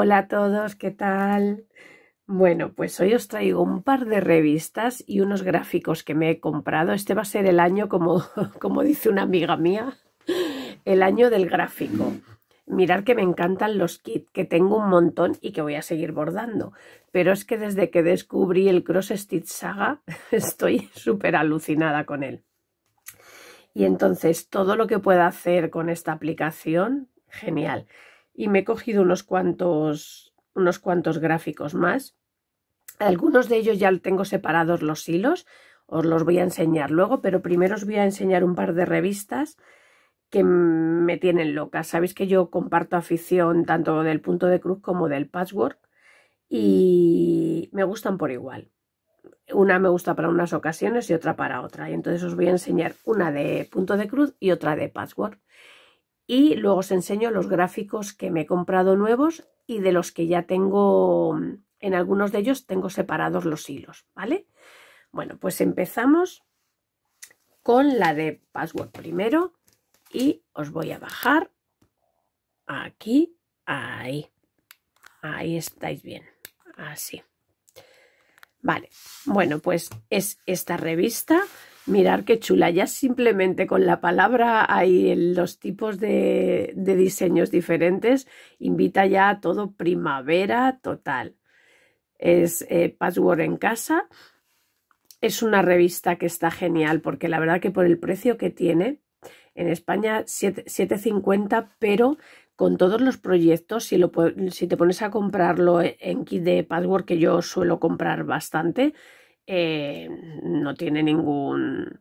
Hola a todos, ¿qué tal? Bueno, pues hoy os traigo un par de revistas y unos gráficos que me he comprado. Este va a ser el año, como, dice una amiga mía, el año del gráfico. Mirad que me encantan los kits, que tengo un montón y que voy a seguir bordando. Pero es que desde que descubrí el Cross Stitch Saga, estoy súper alucinada con él. Y entonces todo lo que pueda hacer con esta aplicación, genial y me he cogido unos cuantos, unos cuantos gráficos más. Algunos de ellos ya tengo separados los hilos, os los voy a enseñar luego, pero primero os voy a enseñar un par de revistas que me tienen loca. Sabéis que yo comparto afición tanto del punto de cruz como del patchwork y me gustan por igual. Una me gusta para unas ocasiones y otra para otra. Y entonces os voy a enseñar una de punto de cruz y otra de patchwork y luego os enseño los gráficos que me he comprado nuevos y de los que ya tengo, en algunos de ellos tengo separados los hilos, ¿vale? Bueno, pues empezamos con la de password primero y os voy a bajar aquí, ahí, ahí estáis bien, así. Vale, bueno, pues es esta revista Mirar qué chula, ya simplemente con la palabra hay los tipos de, diseños diferentes, invita ya a todo primavera total. Es eh, Password en casa, es una revista que está genial porque la verdad que por el precio que tiene, en España 7,50, pero con todos los proyectos, si, lo, si te pones a comprarlo en kit de password, que yo suelo comprar bastante, eh, no tiene ningún,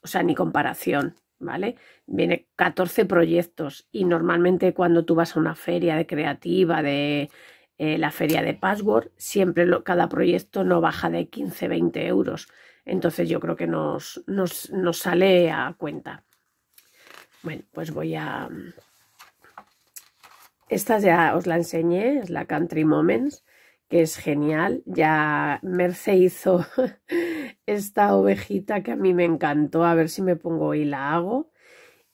o sea, ni comparación, ¿vale? Viene 14 proyectos y normalmente cuando tú vas a una feria de creativa, de eh, la feria de Password, siempre cada proyecto no baja de 15, 20 euros. Entonces yo creo que nos, nos, nos sale a cuenta. Bueno, pues voy a... Mm, esta ya os la enseñé, es la Country Moments que es genial. Ya Merce hizo esta ovejita que a mí me encantó, a ver si me pongo y la hago.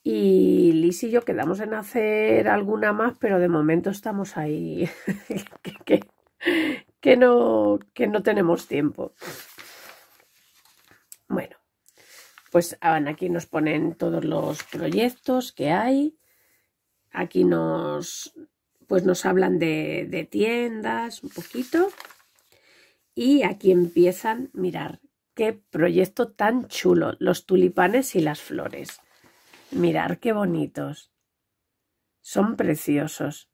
Y Liz y yo quedamos en hacer alguna más, pero de momento estamos ahí, que, no, que no tenemos tiempo. Bueno, pues aquí nos ponen todos los proyectos que hay. Aquí nos, pues nos hablan de, tiendas un poquito. Y aquí empiezan, mirar, qué proyecto tan chulo, los tulipanes y las flores. Mirar qué bonitos. Son preciosos.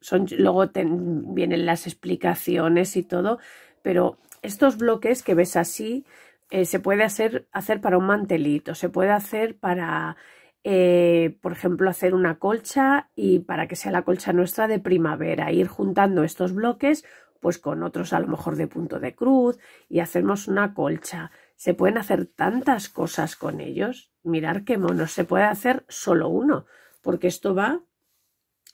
Son, luego vienen las explicaciones y todo, pero estos bloques que ves así eh, se puede hacer, hacer para un mantelito, se puede hacer para eh, por ejemplo, hacer una colcha y para que sea la colcha nuestra de primavera, ir juntando estos bloques pues con otros a lo mejor de punto de cruz y hacemos una colcha. Se pueden hacer tantas cosas con ellos. Mirar qué monos, se puede hacer solo uno, porque esto va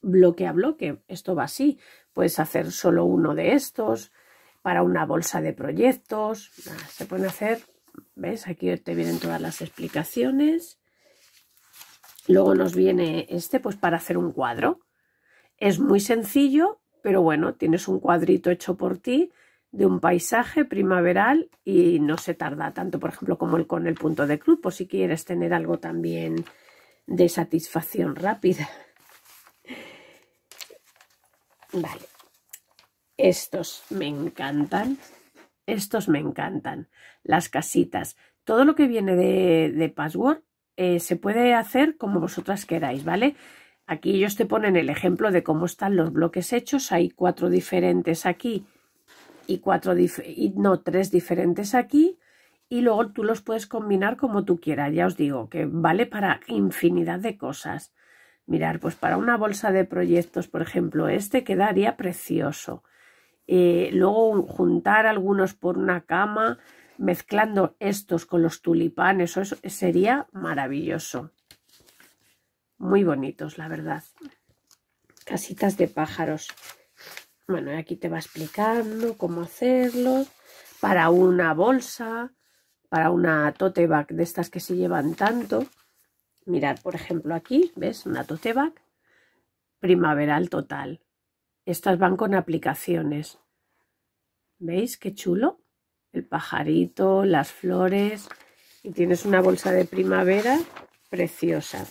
bloque a bloque, esto va así. Puedes hacer solo uno de estos para una bolsa de proyectos, se pueden hacer, ¿ves? Aquí te vienen todas las explicaciones Luego nos viene este, pues para hacer un cuadro. Es muy sencillo, pero bueno, tienes un cuadrito hecho por ti de un paisaje primaveral y no se tarda tanto, por ejemplo, como el con el punto de cruz, por si quieres tener algo también de satisfacción rápida. Vale. Estos me encantan. Estos me encantan. Las casitas. Todo lo que viene de, de Password eh, se puede hacer como vosotras queráis, ¿vale? Aquí ellos te ponen el ejemplo de cómo están los bloques hechos. Hay cuatro diferentes aquí y cuatro y no tres diferentes aquí. Y luego tú los puedes combinar como tú quieras. Ya os digo que vale para infinidad de cosas. Mirar, pues para una bolsa de proyectos, por ejemplo, este quedaría precioso. Eh, luego juntar algunos por una cama mezclando estos con los tulipanes, eso sería maravilloso. Muy bonitos, la verdad. Casitas de pájaros. Bueno, aquí te va explicando cómo hacerlos. Para una bolsa, para una tote bag de estas que se llevan tanto. Mirad, por ejemplo, aquí, ¿ves? Una tote bag primaveral total. Estas van con aplicaciones. ¿Veis qué chulo? el pajarito, las flores y tienes una bolsa de primavera preciosa.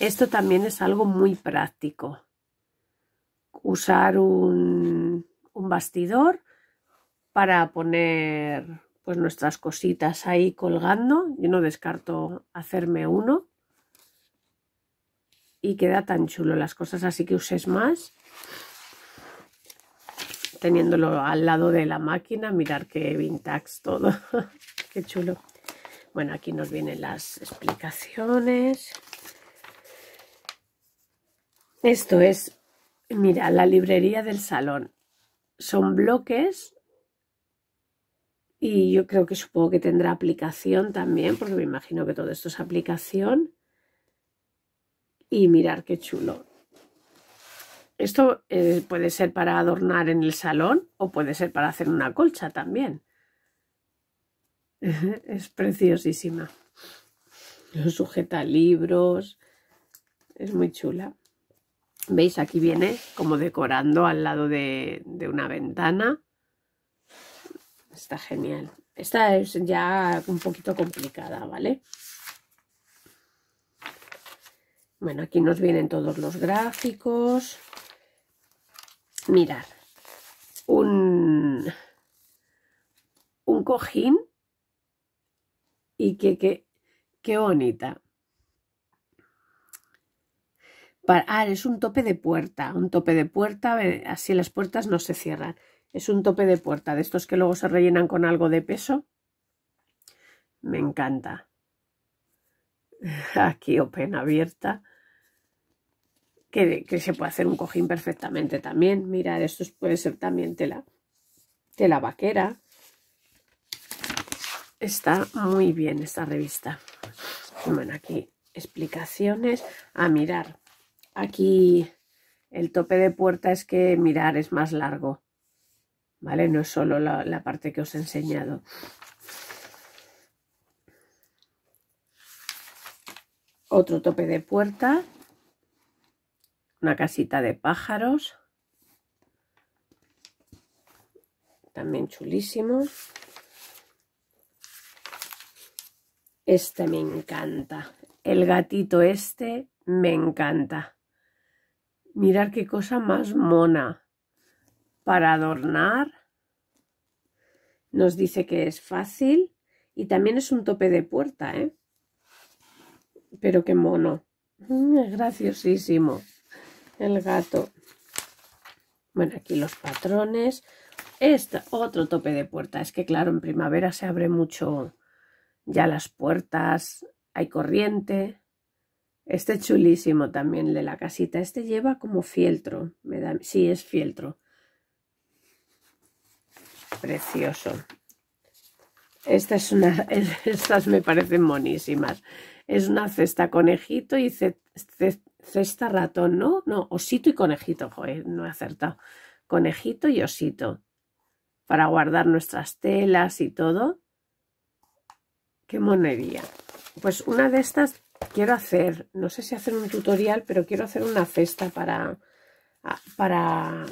Esto también es algo muy práctico. Usar un, bastidor para poner pues nuestras cositas ahí colgando. Yo no descarto hacerme uno. Y queda tan chulo las cosas así que uses más teniéndolo al lado de la máquina. Mirar qué vintage todo. qué chulo. Bueno, aquí nos vienen las explicaciones. Esto es, mira, la librería del salón. Son bloques y yo creo que supongo que tendrá aplicación también, porque me imagino que todo esto es aplicación. Y mirar qué chulo. Esto eh, puede ser para adornar en el salón o puede ser para hacer una colcha también. es preciosísima. Lo sujeta libros. Es muy chula. ¿Veis? Aquí viene como decorando al lado de, de una ventana. Está genial. Esta es ya un poquito complicada, ¿vale? Bueno, aquí nos vienen todos los gráficos mirad, un, un cojín y qué qué bonita. Para, ah, es un tope de puerta, un tope de puerta, así las puertas no se cierran. Es un tope de puerta, de estos que luego se rellenan con algo de peso. Me encanta. Aquí open abierta que, se puede hacer un cojín perfectamente también. Mirad, esto puede ser también tela, tela vaquera. Está muy bien esta revista. Bueno, aquí explicaciones. A ah, mirar, aquí el tope de puerta es que mirar es más largo. ¿Vale? No es solo la, la parte que os he enseñado. Otro tope de puerta una casita de pájaros. También chulísimo. Este me encanta. El gatito este me encanta. Mirar qué cosa más mona. Para adornar. Nos dice que es fácil. Y también es un tope de puerta, ¿eh? Pero qué mono. Mm, es graciosísimo el gato. Bueno, aquí los patrones. Este otro tope de puerta. Es que claro, en primavera se abre mucho ya las puertas, hay corriente. Este chulísimo también de la casita. Este lleva como fieltro. Me da... Sí, es fieltro. Precioso. Esta es una... Estas me parecen monísimas. Es una cesta conejito y cesta ratón, ¿no? No, osito y conejito, joder, no he acertado. Conejito y osito. Para guardar nuestras telas y todo. ¡Qué monería! Pues una de estas quiero hacer, no sé si hacer un tutorial, pero quiero hacer una cesta para, para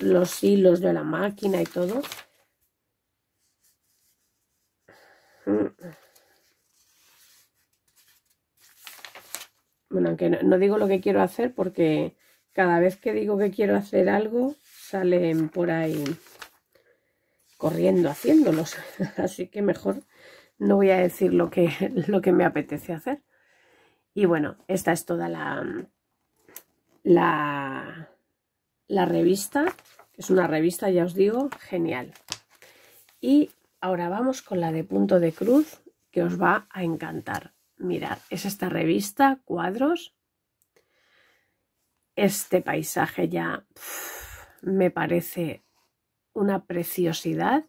los hilos de la máquina y todo. Mm. Bueno, aunque no, digo lo que quiero hacer porque cada vez que digo que quiero hacer algo, salen por ahí corriendo haciéndolos. Así que mejor no voy a decir lo que, lo que me apetece hacer. Y bueno, esta es toda la, la, la revista, es una revista, ya os digo, genial. Y ahora vamos con la de punto de cruz, que os va a encantar. Mirad, es esta revista, cuadros. Este paisaje ya me parece una preciosidad.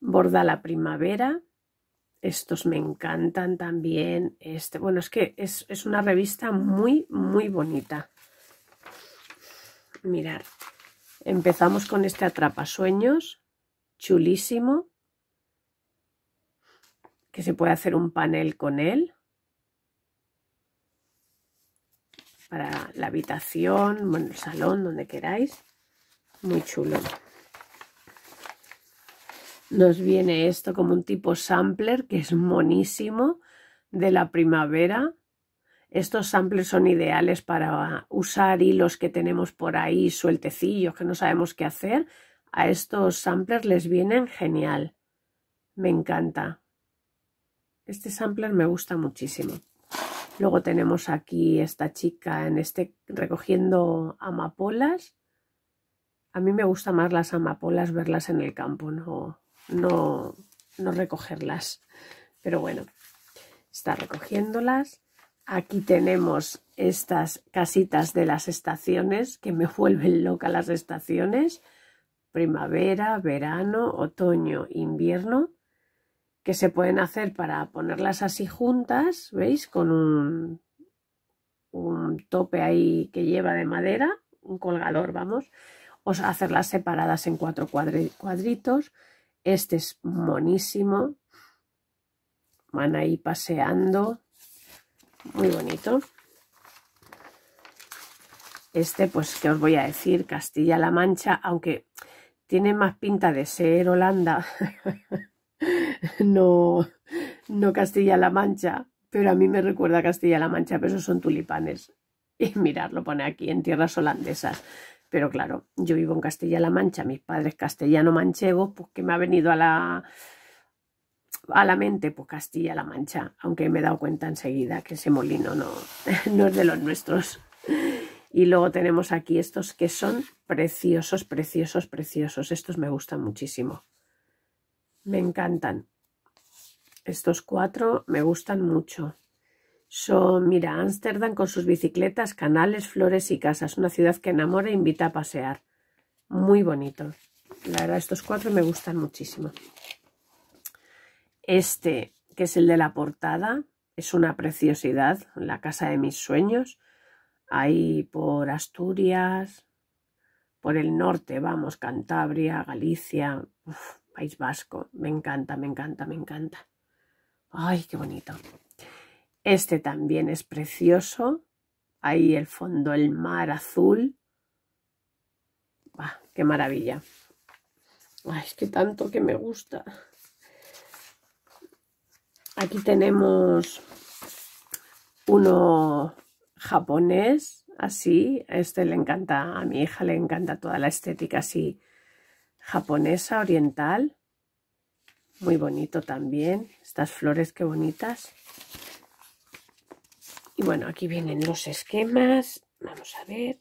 Borda la primavera. Estos me encantan también. Este, bueno, es que es, es una revista muy, muy bonita. Mirad, empezamos con este atrapasueños, chulísimo que se puede hacer un panel con él para la habitación, bueno, el salón, donde queráis. Muy chulo. Nos viene esto como un tipo sampler que es monísimo de la primavera. Estos samplers son ideales para usar hilos que tenemos por ahí sueltecillos que no sabemos qué hacer. A estos samplers les vienen genial. Me encanta. Este sampler me gusta muchísimo. Luego tenemos aquí esta chica en este recogiendo amapolas. A mí me gusta más las amapolas verlas en el campo, no, no, no recogerlas. Pero bueno, está recogiéndolas. Aquí tenemos estas casitas de las estaciones, que me vuelven loca las estaciones. Primavera, verano, otoño, invierno que se pueden hacer para ponerlas así juntas, ¿veis? Con un, un tope ahí que lleva de madera, un colgador, vamos, o hacerlas separadas en cuatro cuadritos. Este es monísimo. Van ahí paseando. Muy bonito. Este, pues, que os voy a decir? Castilla-La Mancha, aunque tiene más pinta de ser Holanda. no, no Castilla-La Mancha, pero a mí me recuerda Castilla-La Mancha, pero esos son tulipanes. Y mirad, lo pone aquí, en tierras holandesas. Pero claro, yo vivo en Castilla-La Mancha, mis padres castellano-manchegos, pues que me ha venido a la, a la mente, pues Castilla-La Mancha, aunque me he dado cuenta enseguida que ese molino no, no es de los nuestros. Y luego tenemos aquí estos que son preciosos, preciosos, preciosos. Estos me gustan muchísimo. Me encantan. Estos cuatro me gustan mucho. Son, mira, Ámsterdam con sus bicicletas, canales, flores y casas. Una ciudad que enamora e invita a pasear. Muy bonito. La verdad, estos cuatro me gustan muchísimo. Este, que es el de la portada, es una preciosidad. La casa de mis sueños. Ahí por Asturias, por el norte, vamos, Cantabria, Galicia, País Vasco. Me encanta, me encanta, me encanta. Ay, qué bonito. Este también es precioso. Ahí el fondo, el mar azul. ¡Qué maravilla! Ay, es que tanto que me gusta. Aquí tenemos uno japonés, así. este le encanta, a mi hija le encanta toda la estética así japonesa, oriental. Muy bonito también. Estas flores, qué bonitas. Y bueno, aquí vienen los esquemas. Vamos a ver.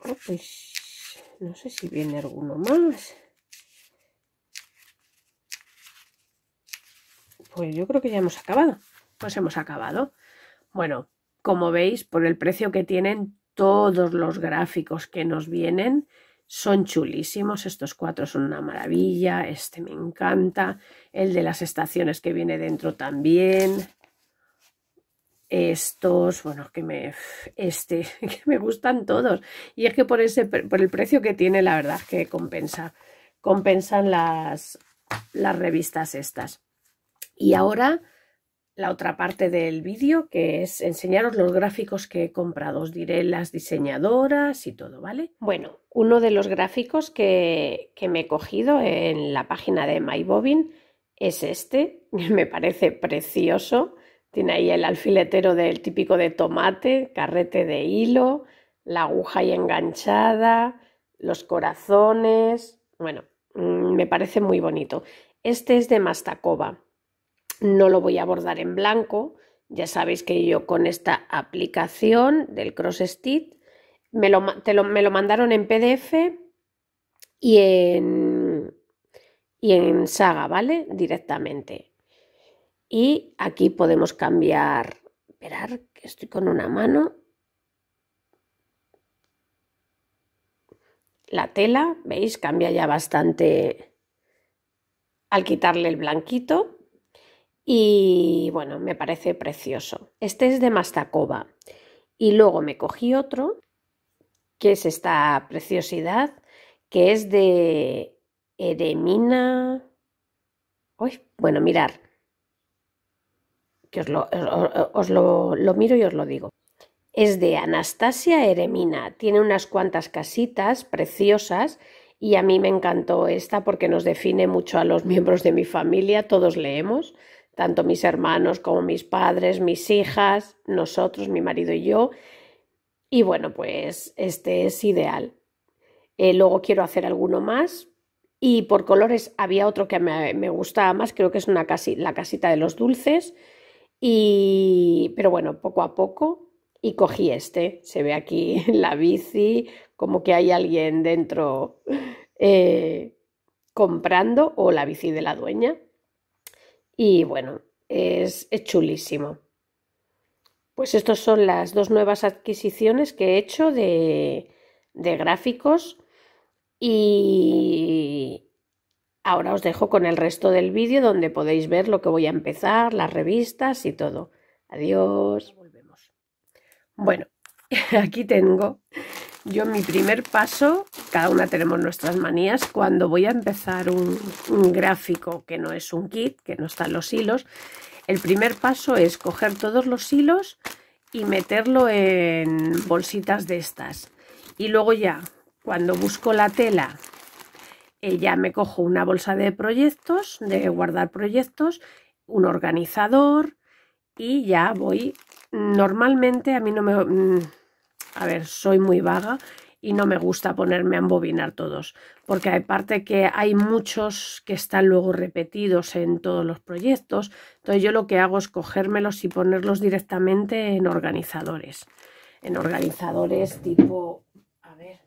Oh, pues, no sé si viene alguno más. Pues yo creo que ya hemos acabado. Pues hemos acabado. Bueno, como veis, por el precio que tienen, todos los gráficos que nos vienen son chulísimos. Estos cuatro son una maravilla. Este me encanta. El de las estaciones que viene dentro también. Estos, bueno, que me, este, que me gustan todos. Y es que por, ese, por el precio que tiene, la verdad que compensa. Compensan las, las revistas estas. Y ahora la otra parte del vídeo, que es enseñaros los gráficos que he comprado. Os diré las diseñadoras y todo, ¿vale? Bueno, uno de los gráficos que, me he cogido en la página de MyBobin es este. Me parece precioso. Tiene ahí el alfiletero del típico de tomate, carrete de hilo, la aguja ahí enganchada, los corazones. Bueno, mm, me parece muy bonito. Este es de Mastacova no lo voy a bordar en blanco. Ya sabéis que yo con esta aplicación del cross stitch me lo, mandaron en PDF y en, y en saga, ¿vale? Directamente. Y aquí podemos cambiar. Esperar, que estoy con una mano. La tela, ¿veis? Cambia ya bastante al quitarle el blanquito y bueno, me parece precioso. Este es de Mastacova Y luego me cogí otro, que es esta preciosidad, que es de Eremina. bueno, mirar. Que os, lo, lo miro y os lo digo. Es de Anastasia Eremina. Tiene unas cuantas casitas preciosas y a mí me encantó esta porque nos define mucho a los miembros de mi familia. Todos leemos, tanto mis hermanos como mis padres, mis hijas, nosotros, mi marido y yo. Y bueno, pues este es ideal. Eh, luego quiero hacer alguno más. Y por colores había otro que me, gustaba más, creo que es una la casita de los dulces. Y, pero bueno, poco a poco. Y cogí este. Se ve aquí la bici, como que hay alguien dentro eh, comprando o la bici de la dueña. Y bueno, es, chulísimo. Pues estas son las dos nuevas adquisiciones que he hecho de, de gráficos y ahora os dejo con el resto del vídeo donde podéis ver lo que voy a empezar, las revistas y todo. Adiós. Volvemos. Bueno, aquí tengo yo mi primer paso, cada una tenemos nuestras manías, cuando voy a empezar un, gráfico que no es un kit, que no están los hilos, el primer paso es coger todos los hilos y meterlo en bolsitas de estas. Y luego ya, cuando busco la tela, eh, ya me cojo una bolsa de proyectos, de guardar proyectos, un organizador y ya voy. Normalmente a mí no me... Mm, a ver, soy muy vaga y no me gusta ponerme a embobinar todos, porque aparte que hay muchos que están luego repetidos en todos los proyectos, entonces yo lo que hago es cogérmelos y ponerlos directamente en organizadores, en organizadores tipo, a ver,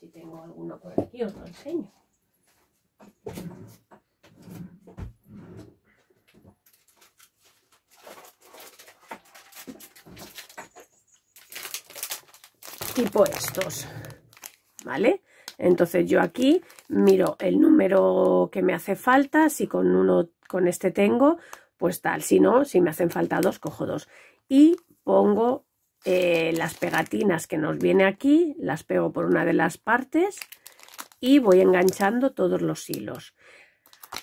si tengo alguno por aquí os lo enseño. tipo estos, ¿vale? Entonces yo aquí miro el número que me hace falta, si con uno, con este tengo, pues tal, si no, si me hacen falta dos, cojo dos. Y pongo eh, las pegatinas que nos viene aquí, las pego por una de las partes y voy enganchando todos los hilos.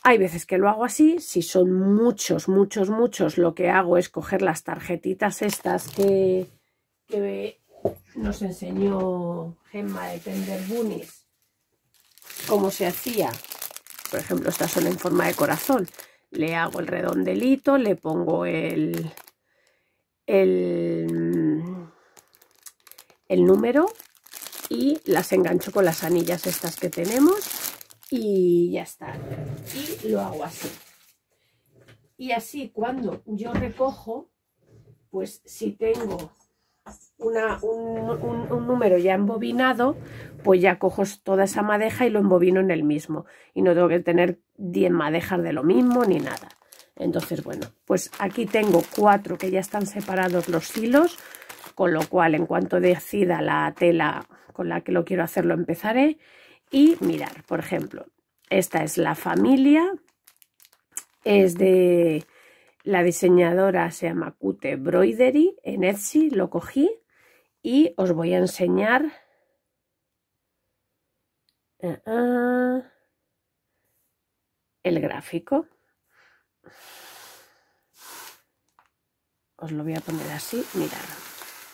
Hay veces que lo hago así, si son muchos, muchos, muchos, lo que hago es coger las tarjetitas estas que, que nos enseñó Gemma de Tender Bunnies cómo se hacía. Por ejemplo, estas son en forma de corazón. Le hago el redondelito, le pongo el, el número y las engancho con las anillas estas que tenemos y ya está. Y lo hago así. Y así cuando yo recojo, pues si tengo un, número ya embobinado, pues ya cojo toda esa madeja y lo embobino en el mismo. Y no tengo que tener 10 madejas de lo mismo ni nada. Entonces, bueno, pues aquí tengo cuatro que ya están separados los hilos, con lo cual en cuanto decida la tela con la que lo quiero hacer, lo empezaré. Y mirar, por ejemplo, esta es la familia, es de la diseñadora se llama Cute Broidery, en Etsy lo cogí y os voy a enseñar... Eh, el gráfico. Os lo voy a poner así, mirad.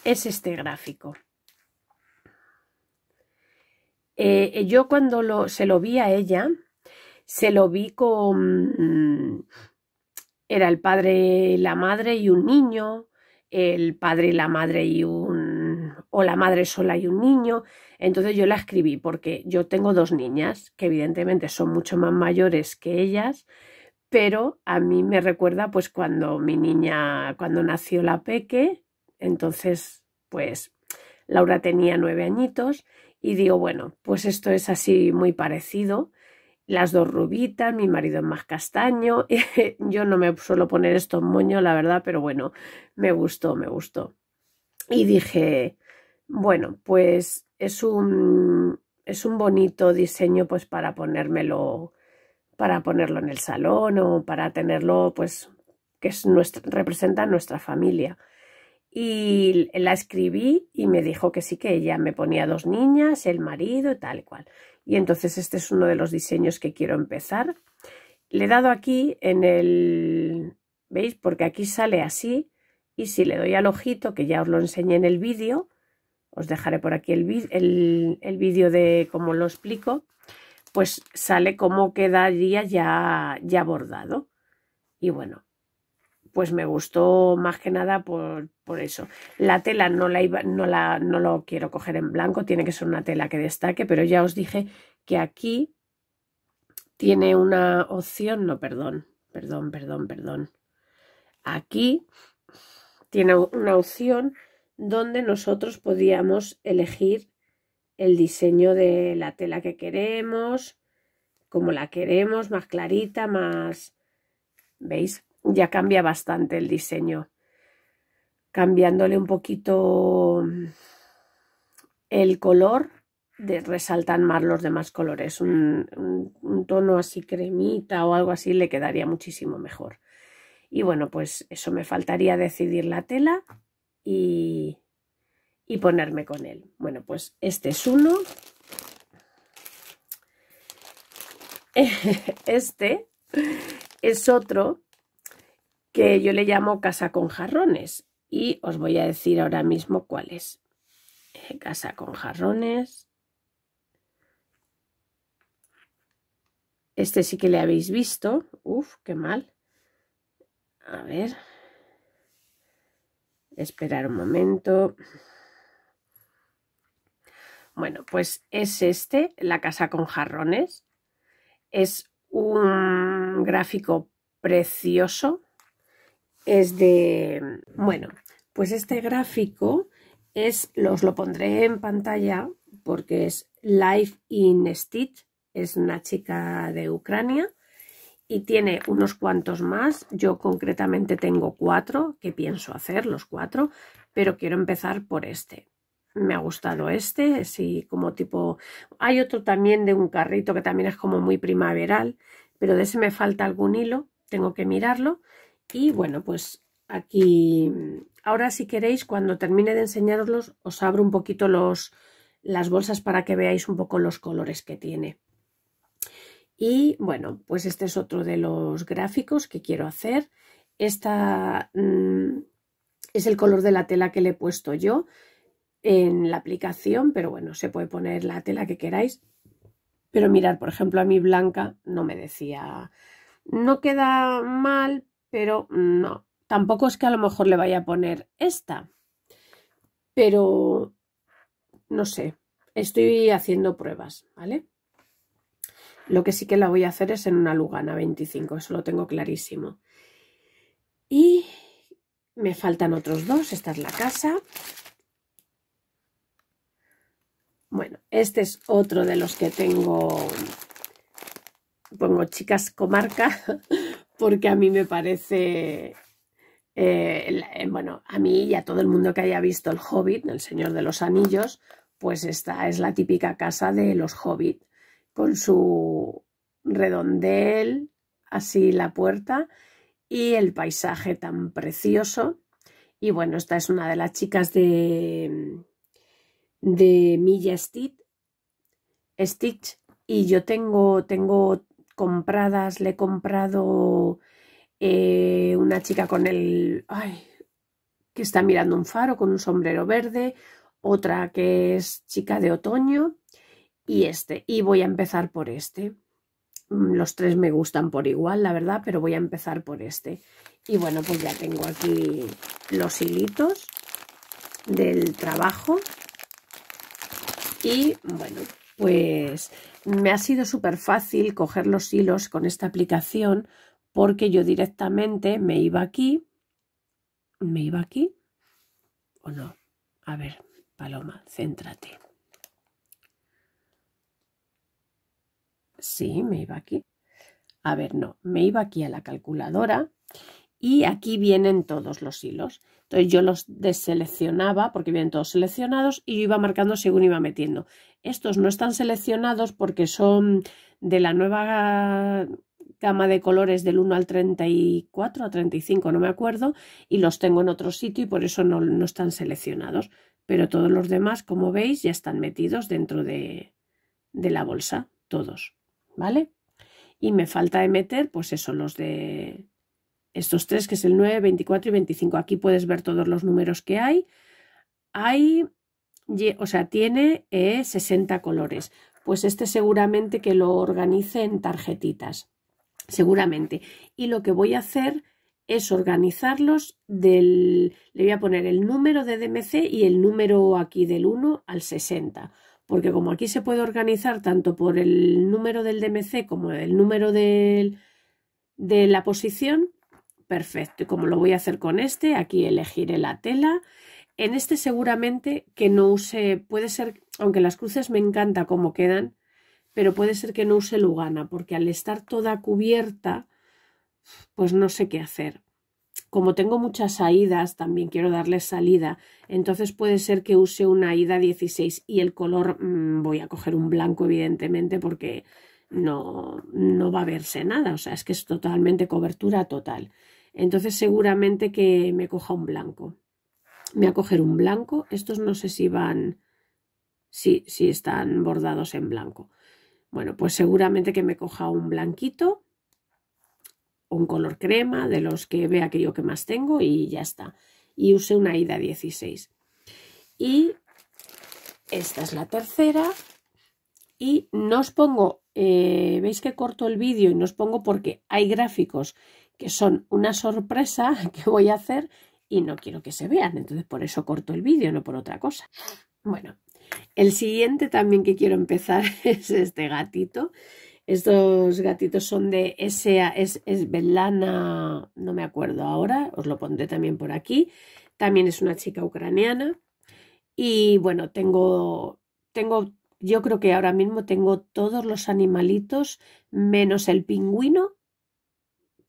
Es este gráfico. Eh, yo cuando se lo vi a ella, se lo vi con, mm, era el padre, la madre y un niño, el padre, y la madre y un... o la madre sola y un niño. Entonces yo la escribí porque yo tengo dos niñas que evidentemente son mucho más mayores que ellas, pero a mí me recuerda pues cuando mi niña, cuando nació la peque, entonces pues Laura tenía nueve añitos y digo, bueno, pues esto es así muy parecido las dos rubitas, mi marido es más castaño. Yo no me suelo poner estos moños, la verdad, pero bueno, me gustó, me gustó. Y dije, bueno, pues es un, es un bonito diseño pues para ponérmelo, para ponerlo en el salón o para tenerlo pues que es nuestra, representa nuestra familia y la escribí y me dijo que sí, que ella me ponía dos niñas, el marido, tal y cual. Y entonces este es uno de los diseños que quiero empezar. Le he dado aquí en el... ¿Veis? Porque aquí sale así y si le doy al ojito, que ya os lo enseñé en el vídeo, os dejaré por aquí el, vídeo el, vídeo de cómo lo explico, pues sale como quedaría ya, ya bordado. Y bueno, pues me gustó más que nada por, eso. La tela no la, iba, no la no lo quiero coger en blanco, tiene que ser una tela que destaque, pero ya os dije que aquí tiene una opción, no, perdón, perdón, perdón, perdón. Aquí tiene una opción donde nosotros podíamos elegir el diseño de la tela que queremos, como la queremos, más clarita, más... ¿Veis? ya cambia bastante el diseño. Cambiándole un poquito mm, el color, de, resaltan más los demás colores. Un, tono así cremita o algo así le quedaría muchísimo mejor. Y bueno, pues eso me faltaría decidir la tela y, y ponerme con él. Bueno, pues este es uno. Este es otro que yo le llamo casa con jarrones y os voy a decir ahora mismo cuál es eh, casa con jarrones. Este sí que le habéis visto. Uf, qué mal. A ver. Esperar un momento. Bueno, pues es este, la casa con jarrones. Es un gráfico precioso es de... Bueno, pues este gráfico es, los lo pondré en pantalla porque es Life in Stitch, es una chica de Ucrania y tiene unos cuantos más. Yo concretamente tengo cuatro que pienso hacer, los cuatro, pero quiero empezar por este. Me ha gustado este, sí, como tipo... Hay otro también de un carrito que también es como muy primaveral, pero de ese me falta algún hilo, tengo que mirarlo. Y bueno, pues aquí, ahora si queréis, cuando termine de enseñaroslos, os abro un poquito las bolsas para que veáis un poco los colores que tiene. Y bueno, pues este es otro de los gráficos que quiero hacer. Esta mm, es el color de la tela que le he puesto yo en la aplicación, pero bueno, se puede poner la tela que queráis. Pero mirar por ejemplo, a mi blanca no me decía, no queda mal, pero no, tampoco es que a lo mejor le vaya a poner esta, pero no sé, estoy haciendo pruebas, ¿vale? Lo que sí que la voy a hacer es en una Lugana 25, eso lo tengo clarísimo. Y me faltan otros dos, esta es la casa. Bueno, este es otro de los que tengo, pongo chicas comarca, porque a mí me parece, eh, eh, bueno, a mí y a todo el mundo que haya visto El Hobbit, El Señor de los Anillos, pues esta es la típica casa de los Hobbit, con su redondel, así la puerta, y el paisaje tan precioso. Y bueno, esta es una de las chicas de, de Milla Stitch, Stitch y yo tengo, tengo compradas, le he comprado eh, una chica con el... que está mirando un faro con un sombrero verde, otra que es chica de otoño y este. Y voy a empezar por este. Mm, los tres me gustan por igual, la verdad, pero voy a empezar por este. Y bueno, pues ya tengo aquí los hilitos del trabajo. Y bueno, pues me ha sido súper fácil coger los hilos con esta aplicación porque yo directamente me iba aquí, me iba aquí, o no, a ver, Paloma, céntrate. Sí, me iba aquí. A ver, no, me iba aquí a la calculadora y aquí vienen todos los hilos. Entonces yo los deseleccionaba porque vienen todos seleccionados y yo iba marcando según iba metiendo. Estos no están seleccionados porque son de la nueva gama de colores del 1 al 34 a 35, no me acuerdo, y los tengo en otro sitio y por eso no, no están seleccionados. Pero todos los demás, como veis, ya están metidos dentro de, de la bolsa, todos, ¿vale? Y me falta de meter, pues eso, los de estos tres, que es el 9, 24 y 25. Aquí puedes ver todos los números que hay. Hay, o sea, tiene 60 eh, colores. Pues este seguramente que lo organice en tarjetitas, seguramente. Y lo que voy a hacer es organizarlos del, le voy a poner el número de DMC y el número aquí del 1 al 60, porque como aquí se puede organizar tanto por el número del DMC como el número de la posición, Perfecto, y como lo voy a hacer con este, aquí elegiré la tela. En este seguramente que no use, puede ser, aunque las cruces me encanta cómo quedan, pero puede ser que no use lugana, porque al estar toda cubierta, pues no sé qué hacer. Como tengo muchas aídas, también quiero darle salida, entonces puede ser que use una ida 16 y el color mm, voy a coger un blanco evidentemente porque no, no va a verse nada, o sea, es que es totalmente cobertura total. Entonces seguramente que me coja un blanco. Voy a coger un blanco. Estos no sé si van, si, si están bordados en blanco. Bueno, pues seguramente que me coja un blanquito un color crema de los que vea que yo que más tengo y ya está. Y use una ida 16. Y esta es la tercera y no os pongo, eh, veis que corto el vídeo y no os pongo porque hay gráficos que son una sorpresa que voy a hacer y no quiero que se vean, entonces por eso corto el vídeo, no por otra cosa. Bueno, el siguiente también que quiero empezar es este gatito. Estos gatitos son de S.A. es, no me acuerdo ahora, os lo pondré también por aquí. También es una chica ucraniana. Y bueno, tengo, tengo, yo creo que ahora mismo tengo todos los animalitos menos el pingüino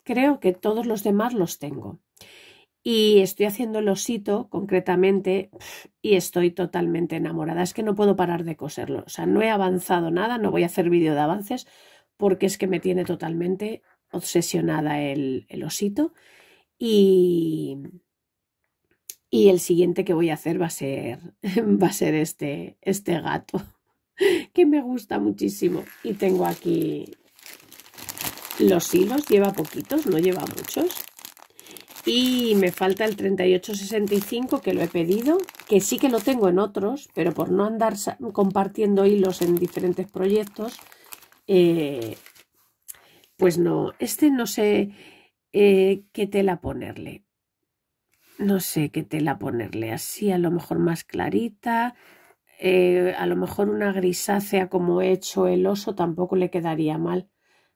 creo que todos los demás los tengo. Y estoy haciendo el osito concretamente y estoy totalmente enamorada. Es que no puedo parar de coserlo. O sea, no he avanzado nada, no voy a hacer vídeo de avances porque es que me tiene totalmente obsesionada el, osito. Y, y, el siguiente que voy a hacer va a ser, va a ser este, este gato que me gusta muchísimo. Y tengo aquí los hilos, lleva poquitos, no lleva muchos. Y me falta el 3865 que lo he pedido, que sí que lo tengo en otros, pero por no andar compartiendo hilos en diferentes proyectos, eh, pues no, este no sé eh, qué tela ponerle. No sé qué tela ponerle, así a lo mejor más clarita, eh, a lo mejor una grisácea como he hecho el oso tampoco le quedaría mal.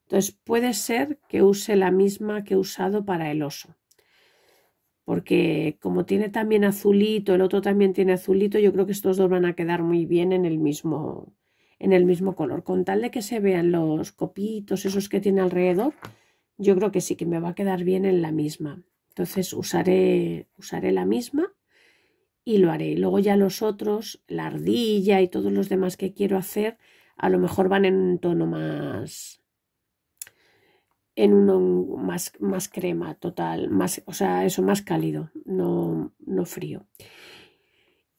Entonces puede ser que use la misma que he usado para el oso. Porque como tiene también azulito, el otro también tiene azulito, yo creo que estos dos van a quedar muy bien en el mismo, en el mismo color. Con tal de que se vean los copitos, esos que tiene alrededor, yo creo que sí que me va a quedar bien en la misma. Entonces usaré, usaré la misma y lo haré. Luego ya los otros, la ardilla y todos los demás que quiero hacer, a lo mejor van en un tono más, en uno más, más crema total, más, o sea, eso más cálido, no, no frío.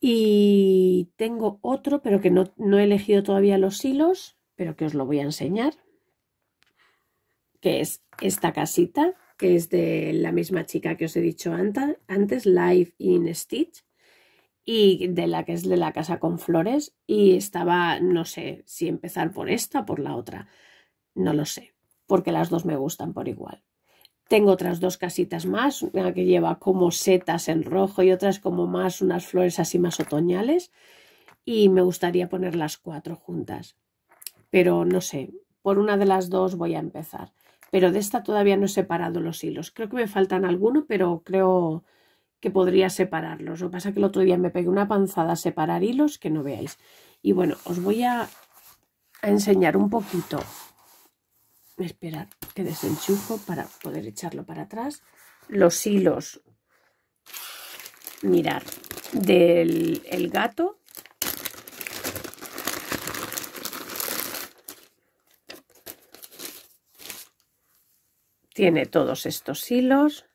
Y tengo otro, pero que no, no, he elegido todavía los hilos, pero que os lo voy a enseñar, que es esta casita, que es de la misma chica que os he dicho antes, Live in Stitch, y de la que es de la casa con flores, y estaba, no sé si empezar por esta o por la otra, no lo sé, porque las dos me gustan por igual. Tengo otras dos casitas más, una que lleva como setas en rojo y otras como más unas flores así más otoñales y me gustaría poner las cuatro juntas. Pero no sé, por una de las dos voy a empezar. Pero de esta todavía no he separado los hilos. Creo que me faltan algunos pero creo que podría separarlos. Lo que pasa es que el otro día me pegué una panzada a separar hilos que no veáis. Y bueno, os voy a enseñar un poquito esperar que desenchufo para poder echarlo para atrás. Los hilos, mirar del el gato. Tiene todos estos hilos.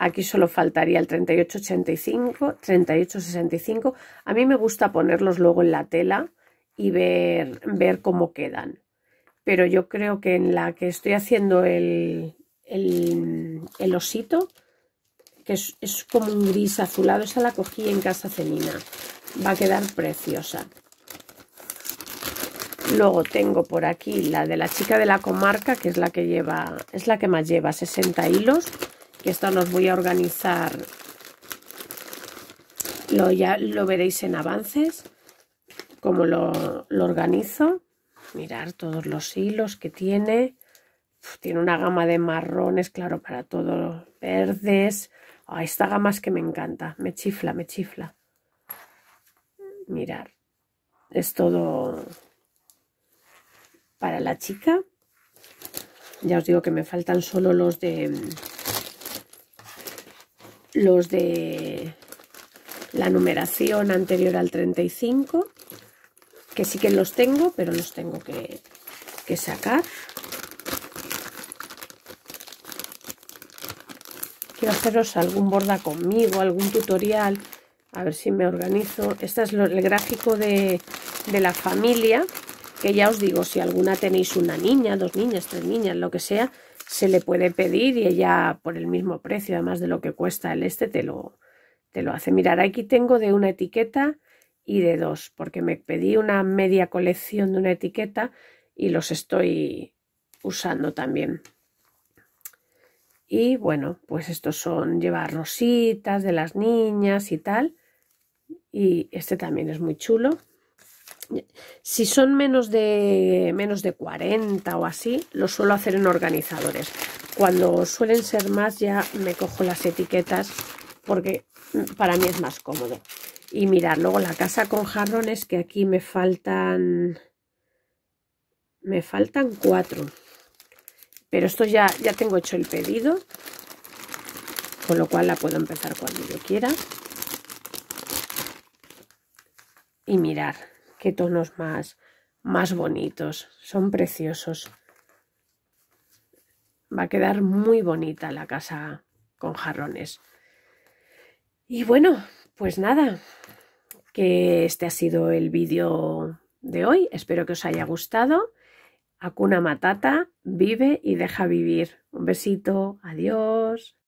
Aquí solo faltaría el 3885, 3865. A mí me gusta ponerlos luego en la tela y ver, ver cómo quedan pero yo creo que en la que estoy haciendo el, osito, que es, como un gris azulado, esa la cogí en Casa Cenina va a quedar preciosa. Luego tengo por aquí la de la chica de la comarca, que es la que lleva, es la que más lleva, 60 hilos, que esto nos voy a organizar, lo, ya lo veréis en avances, como lo, lo organizo mirar todos los hilos que tiene. tiene una gama de marrones, claro, para todos verdes. Ah, esta gama es que me encanta, me chifla, me chifla. Mirar, es todo para la chica. Ya os digo que me faltan solo los de los de la numeración anterior al 35 que sí que los tengo, pero los tengo que, sacar. Quiero haceros algún borda conmigo, algún tutorial, a ver si me organizo. Este es el gráfico de, de la familia, que ya os digo, si alguna tenéis una niña, dos niñas, tres niñas, lo que sea, se le puede pedir y ella por el mismo precio, además de lo que cuesta el este, te lo, te lo hace. Mirar, aquí tengo de una etiqueta y de dos, porque me pedí una media colección de una etiqueta y los estoy usando también. Y bueno, pues estos son, llevar rositas de las niñas y tal. Y este también es muy chulo. Si son menos de, menos de 40 o así, lo suelo hacer en organizadores. Cuando suelen ser más ya me cojo las etiquetas porque para mí es más cómodo. Y mirar luego la casa con jarrones, que aquí me faltan... Me faltan cuatro. Pero esto ya, ya tengo hecho el pedido. Con lo cual la puedo empezar cuando yo quiera. Y mirar qué tonos más, más bonitos. Son preciosos. Va a quedar muy bonita la casa con jarrones. Y bueno, pues nada, que este ha sido el vídeo de hoy. Espero que os haya gustado. Hakuna Matata, vive y deja vivir. Un besito, adiós.